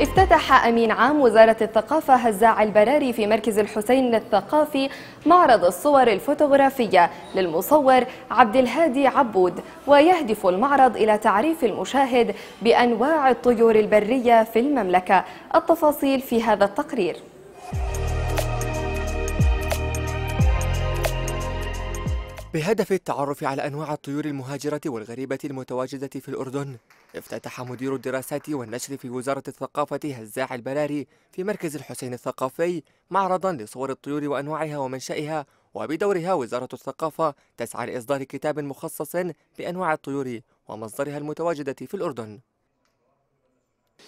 افتتح أمين عام وزارة الثقافة هزاع البراري في مركز الحسين الثقافي معرض الصور الفوتوغرافية للمصور عبد الهادي عبود ويهدف المعرض إلى تعريف المشاهد بأنواع الطيور البرية في المملكة التفاصيل في هذا التقرير بهدف التعرف على أنواع الطيور المهاجرة والغريبة المتواجدة في الأردن افتتح مدير الدراسات والنشر في وزارة الثقافة هزاع البراري في مركز الحسين الثقافي معرضا لصور الطيور وأنواعها ومنشئها وبدورها وزارة الثقافة تسعى لإصدار كتاب مخصص بأنواع الطيور ومصدرها المتواجدة في الأردن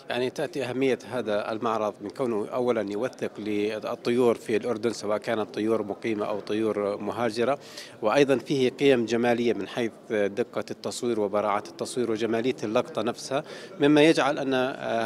يعني تأتي أهمية هذا المعرض من كونه أولا يوثق للطيور في الأردن سواء كانت طيور مقيمة أو طيور مهاجرة وأيضا فيه قيم جمالية من حيث دقة التصوير وبراعة التصوير وجمالية اللقطة نفسها مما يجعل أن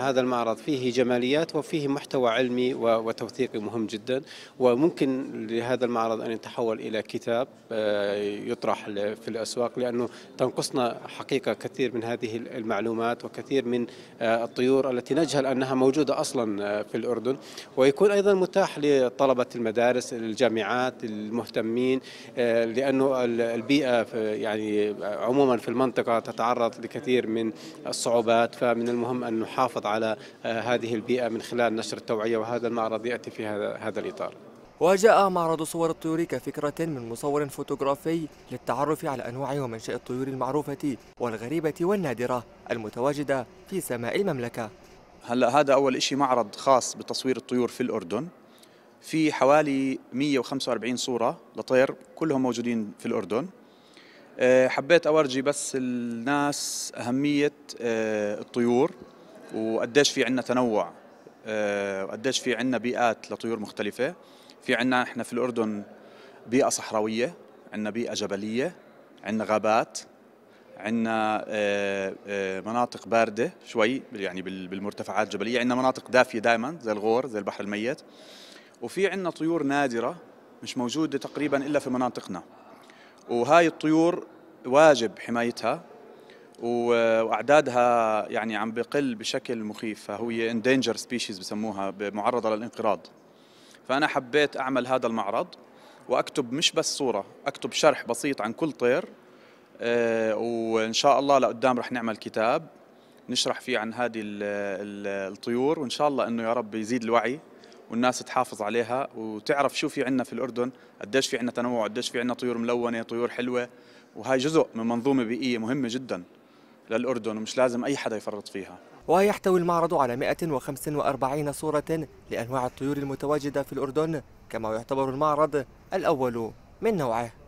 هذا المعرض فيه جماليات وفيه محتوى علمي وتوثيقي مهم جدا وممكن لهذا المعرض أن يتحول إلى كتاب آه، يطرح في الأسواق لأنه تنقصنا حقيقة كثير من هذه المعلومات وكثير من آه، الطيور الطيور التي نجهل أنها موجودة أصلا آه، في الأردن ويكون أيضا متاح لطلبة المدارس الجامعات المهتمين آه، لأنه البيئة يعني آه، عموما في المنطقة تتعرض لكثير من الصعوبات فمن المهم أن نحافظ على هذه البيئة من خلال نشر التوعية وهذا المعرض يأتي في هذا الإطار وجاء معرض صور الطيور كفكرة من مصور فوتوغرافي للتعرف على أنواع ومنشأ الطيور المعروفة والغريبة والنادرة المتواجدة في سماء المملكة هلا هذا أول شيء معرض خاص بتصوير الطيور في الأردن في حوالي 145 صورة لطير كلهم موجودين في الأردن آه، حبيت أورجي بس الناس أهمية آه، الطيور وقديش في عندنا تنوع آه، وقديش في عندنا بيئات لطيور مختلفة في عنا احنا في الأردن بيئة صحراوية عنا بيئة جبلية عنا غابات عندنا آه، آه، مناطق باردة شوي يعني بالمرتفعات الجبلية عندنا مناطق دافية دائما زي الغور زي البحر الميت وفي عندنا طيور نادرة مش موجودة تقريبا إلا في مناطقنا وهاي الطيور واجب حمايتها وأعدادها يعني عم بقل بشكل مخيف فهي endangered species بسموها معرضة للانقراض فأنا حبيت أعمل هذا المعرض وأكتب مش بس صورة أكتب شرح بسيط عن كل طير آه، وإن شاء الله لقدام رح نعمل كتاب نشرح فيه عن هذه الطيور وإن شاء الله أنه يا رب يزيد الوعي والناس تحافظ عليها وتعرف شو في عندنا في الأردن قديش في عندنا تنوع قديش في عندنا طيور ملونة طيور حلوة وهي جزء من منظومة بيئية مهمة جدا للأردن ومش لازم أي حدا يفرط فيها ويحتوي المعرض على 145 صورة لأنواع الطيور المتواجدة في الأردن كما يعتبر المعرض الأول من نوعه